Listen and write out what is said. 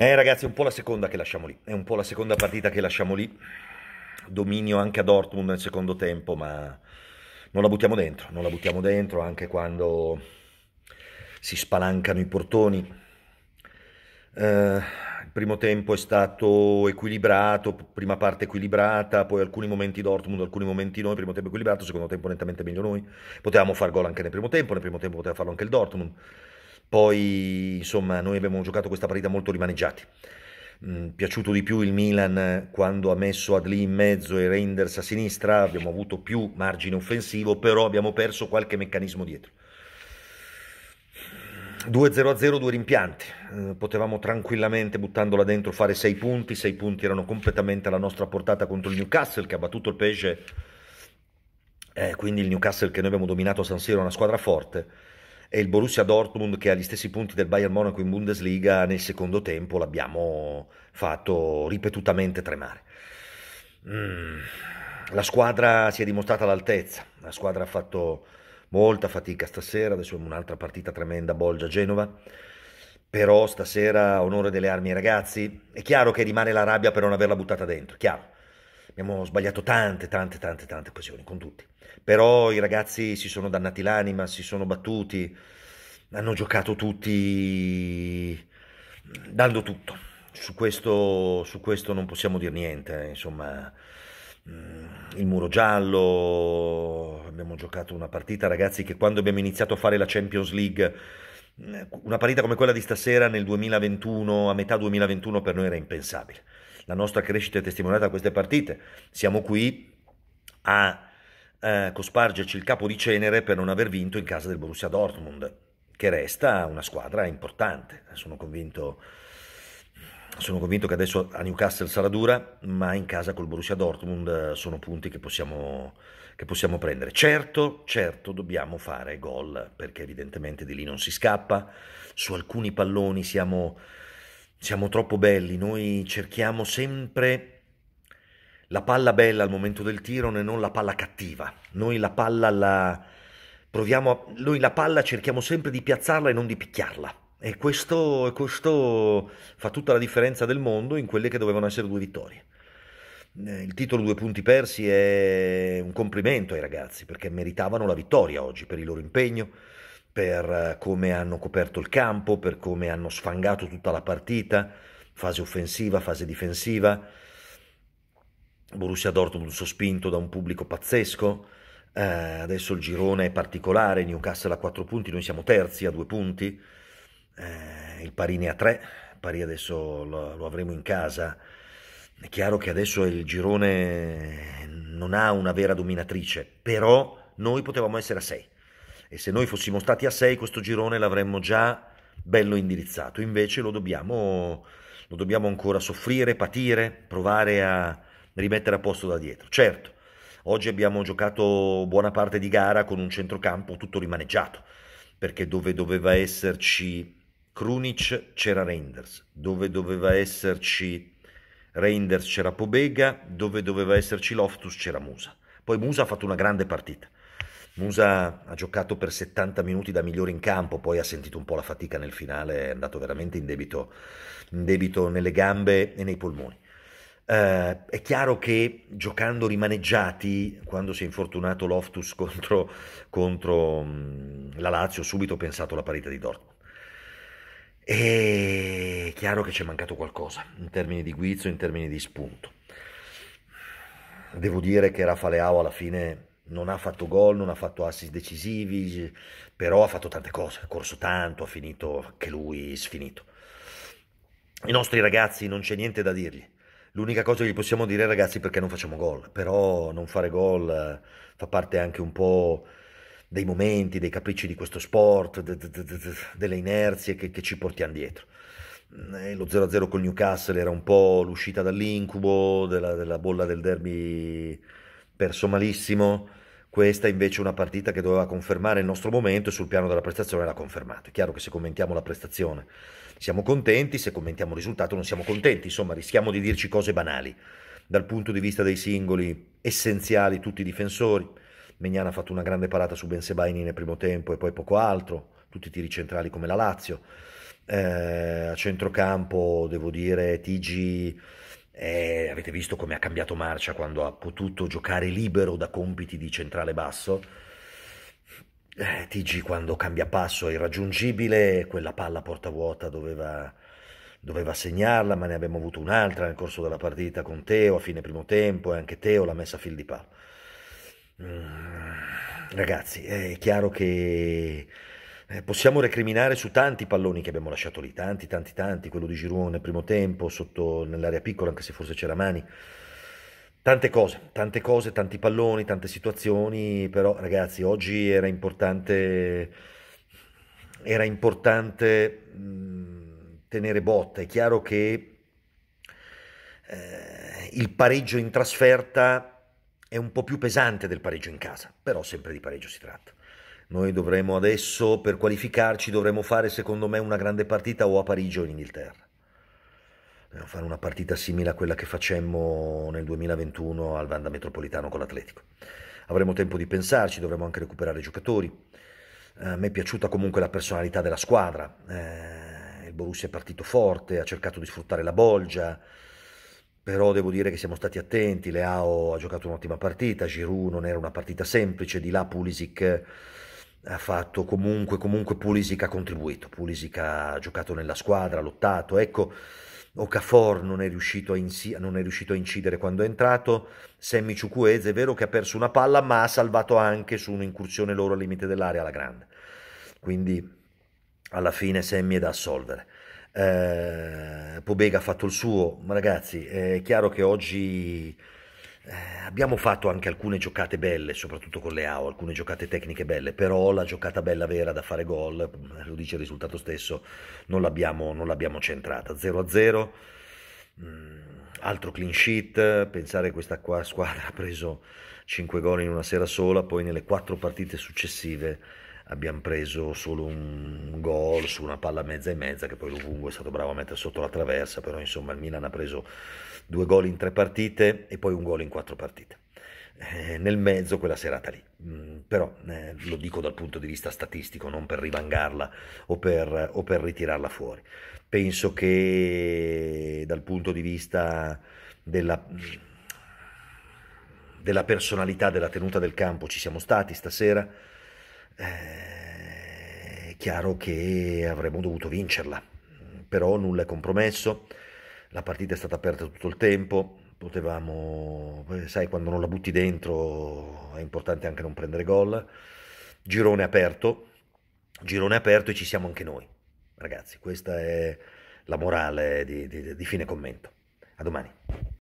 Eh ragazzi, è un po' la seconda che lasciamo lì, è un po' la seconda partita che lasciamo lì, dominio anche a Dortmund nel secondo tempo, ma non la buttiamo dentro, non la buttiamo dentro anche quando si spalancano i portoni. Eh, il primo tempo è stato equilibrato, prima parte equilibrata, poi alcuni momenti Dortmund, alcuni momenti noi, primo tempo equilibrato, secondo tempo nettamente meglio noi. Potevamo far gol anche nel primo tempo, nel primo tempo poteva farlo anche il Dortmund poi, insomma, noi abbiamo giocato questa partita molto rimaneggiati. Mm, piaciuto di più il Milan quando ha messo Adli in mezzo e Reinders a sinistra, abbiamo avuto più margine offensivo, però abbiamo perso qualche meccanismo dietro. 2-0 0, due rimpianti. Eh, potevamo tranquillamente, buttandola dentro, fare 6 punti. 6 punti erano completamente alla nostra portata contro il Newcastle che ha battuto il pesce. Eh, quindi il Newcastle che noi abbiamo dominato a San Siro è una squadra forte e il Borussia Dortmund che ha gli stessi punti del Bayern Monaco in Bundesliga nel secondo tempo l'abbiamo fatto ripetutamente tremare. Mm. La squadra si è dimostrata all'altezza, la squadra ha fatto molta fatica stasera, adesso abbiamo un'altra partita tremenda, Bolgia-Genova, però stasera onore delle armi ai ragazzi, è chiaro che rimane la rabbia per non averla buttata dentro, chiaro, abbiamo sbagliato tante, tante, tante, tante occasioni con tutti. Però i ragazzi si sono dannati l'anima, si sono battuti, hanno giocato tutti dando tutto. Su questo, su questo non possiamo dire niente, eh, insomma mm, il muro giallo, abbiamo giocato una partita ragazzi che quando abbiamo iniziato a fare la Champions League eh, una partita come quella di stasera nel 2021, a metà 2021 per noi era impensabile. La nostra crescita è testimoniata da queste partite. Siamo qui a eh, cospargerci il capo di cenere per non aver vinto in casa del Borussia Dortmund, che resta una squadra importante. Sono convinto, sono convinto che adesso a Newcastle sarà dura, ma in casa col Borussia Dortmund eh, sono punti che possiamo, che possiamo prendere. Certo, certo, dobbiamo fare gol, perché evidentemente di lì non si scappa. Su alcuni palloni siamo siamo troppo belli, noi cerchiamo sempre la palla bella al momento del tiro e non la palla cattiva. Noi la palla la proviamo a, noi la palla cerchiamo sempre di piazzarla e non di picchiarla. E questo, questo fa tutta la differenza del mondo in quelle che dovevano essere due vittorie. Eh, il titolo Due punti persi è un complimento ai ragazzi perché meritavano la vittoria oggi per il loro impegno, per eh, come hanno coperto il campo, per come hanno sfangato tutta la partita, fase offensiva, fase difensiva. Borussia Dortmund sospinto da un pubblico pazzesco. Eh, adesso il girone è particolare, Newcastle a 4 punti, noi siamo terzi a 2 punti, eh, il Pari ne ha 3, Parì adesso lo, lo avremo in casa. È chiaro che adesso il girone non ha una vera dominatrice, però noi potevamo essere a 6 e se noi fossimo stati a 6 questo girone l'avremmo già bello indirizzato, invece lo dobbiamo, lo dobbiamo ancora soffrire, patire, provare a rimettere a posto da dietro. Certo, oggi abbiamo giocato buona parte di gara con un centrocampo tutto rimaneggiato, perché dove doveva esserci Krunic c'era Reinders, dove doveva esserci Reinders c'era Pobega, dove doveva esserci Loftus c'era Musa. Poi Musa ha fatto una grande partita. Musa ha giocato per 70 minuti da migliore in campo, poi ha sentito un po' la fatica nel finale, è andato veramente in debito, in debito nelle gambe e nei polmoni. Eh, è chiaro che giocando rimaneggiati, quando si è infortunato Loftus contro, contro mm, la Lazio, subito ho pensato alla parità di Dortmund. E è chiaro che ci è mancato qualcosa in termini di guizzo, in termini di spunto. Devo dire che Rafa Leao alla fine non ha fatto gol, non ha fatto assist decisivi, però ha fatto tante cose, ha corso tanto, ha finito anche lui sfinito. I nostri ragazzi non c'è niente da dirgli. L'unica cosa che gli possiamo dire ragazzi è perché non facciamo gol, però non fare gol eh, fa parte anche un po' dei momenti, dei capricci di questo sport, delle inerzie che, che, ci portiamo dietro. Mm, e eh, lo 0-0 col Newcastle era un po' l'uscita dall'incubo della, della bolla del derby perso malissimo. Questa invece è una partita che doveva confermare il nostro momento e sul piano della prestazione l'ha confermata. È chiaro che se commentiamo la prestazione siamo contenti, se commentiamo il risultato non siamo contenti, insomma rischiamo di dirci cose banali. Dal punto di vista dei singoli, essenziali tutti i difensori. Megnana ha fatto una grande parata su Bensebaini nel primo tempo e poi poco altro, tutti i tiri centrali come la Lazio. Eh, a centrocampo, devo dire, Tigi eh, avete visto come ha cambiato marcia quando ha potuto giocare libero da compiti di centrale basso? Eh, TG quando cambia passo è irraggiungibile, quella palla porta vuota doveva, doveva segnarla, ma ne abbiamo avuto un'altra nel corso della partita con Teo a fine primo tempo e anche Teo l'ha messa a fil di palo. Mm, ragazzi, è chiaro che eh, possiamo recriminare su tanti palloni che abbiamo lasciato lì, tanti, tanti, tanti, quello di Giroud nel primo tempo, sotto nell'area piccola, anche se forse c'era Mani. Tante cose, tante cose, tanti palloni, tante situazioni, però ragazzi, oggi era importante era importante mh, tenere botta. È chiaro che eh, il pareggio in trasferta è un po' più pesante del pareggio in casa, però sempre di pareggio si tratta. Noi dovremo adesso, per qualificarci, dovremo fare secondo me una grande partita o a Parigi o in Inghilterra. Dobbiamo fare una partita simile a quella che facemmo nel 2021 al Vanda Metropolitano con l'Atletico. Avremo tempo di pensarci, dovremo anche recuperare i giocatori. Eh, a me è piaciuta comunque la personalità della squadra. Eh, il Borussia è partito forte, ha cercato di sfruttare la bolgia, però devo dire che siamo stati attenti. Leao ha giocato un'ottima partita, Giroud non era una partita semplice, di là Pulisic ha fatto comunque, comunque Pulisic ha contribuito, Pulisic ha giocato nella squadra, ha lottato, ecco, Okafor non è, riuscito a, insi- non è riuscito a incidere quando è entrato, Semmi Ciucuez è vero che ha perso una palla ma ha salvato anche su un'incursione loro al limite dell'area alla grande, quindi alla fine Semmi è da assolvere. Eh, Pobega ha fatto il suo, ma ragazzi è chiaro che oggi eh, abbiamo fatto anche alcune giocate belle, soprattutto con le AO, alcune giocate tecniche belle, però la giocata bella vera da fare gol, lo dice il risultato stesso, non l'abbiamo, non l'abbiamo centrata. 0-0, mm, altro clean sheet, pensare che questa squadra ha preso 5 gol in una sera sola, poi nelle 4 partite successive abbiamo preso solo un gol su una palla mezza e mezza che poi Luvungo è stato bravo a mettere sotto la traversa, però insomma il Milan ha preso due gol in tre partite e poi un gol in quattro partite. Eh, nel mezzo quella serata lì, mm, però eh, lo dico dal punto di vista statistico, non per rivangarla o per, o per ritirarla fuori. Penso che dal punto di vista della della personalità, della tenuta del campo ci siamo stati stasera. Eh, è chiaro che avremmo dovuto vincerla, però nulla è compromesso, la partita è stata aperta tutto il tempo, potevamo, eh, sai quando non la butti dentro è importante anche non prendere gol, girone aperto, girone aperto e ci siamo anche noi, ragazzi, questa è la morale di, di, di fine commento. A domani.